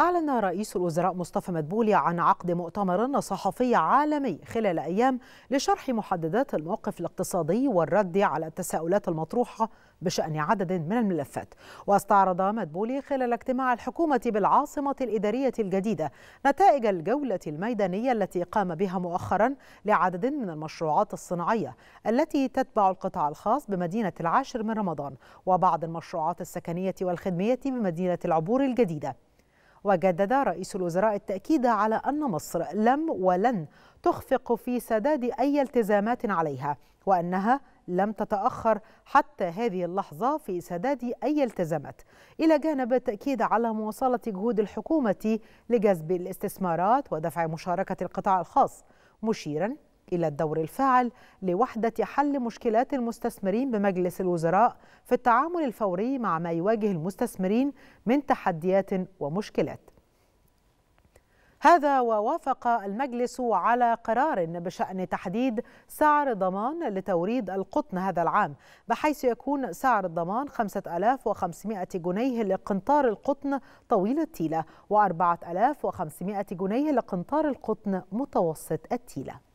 أعلن رئيس الوزراء مصطفى مدبولي عن عقد مؤتمر صحفي عالمي خلال أيام لشرح محددات الموقف الاقتصادي والرد على التساؤلات المطروحة بشأن عدد من الملفات واستعرض مدبولي خلال اجتماع الحكومة بالعاصمة الإدارية الجديدة نتائج الجولة الميدانية التي قام بها مؤخرا لعدد من المشروعات الصناعية التي تتبع القطاع الخاص بمدينة العاشر من رمضان وبعض المشروعات السكنية والخدمية بمدينة العبور الجديدة وجدد رئيس الوزراء التأكيد على أن مصر لم ولن تخفق في سداد أي التزامات عليها وأنها لم تتأخر حتى هذه اللحظة في سداد أي التزامات إلى جانب التأكيد على مواصلة جهود الحكومة لجذب الاستثمارات ودفع مشاركة القطاع الخاص مشيرا إلى الدور الفاعل لوحدة حل مشكلات المستثمرين بمجلس الوزراء في التعامل الفوري مع ما يواجه المستثمرين من تحديات ومشكلات هذا ووافق المجلس على قرار بشأن تحديد سعر ضمان لتوريد القطن هذا العام بحيث يكون سعر الضمان 5500 جنيه لقنطار القطن طويل التيلة و4500 جنيه لقنطار القطن متوسط التيله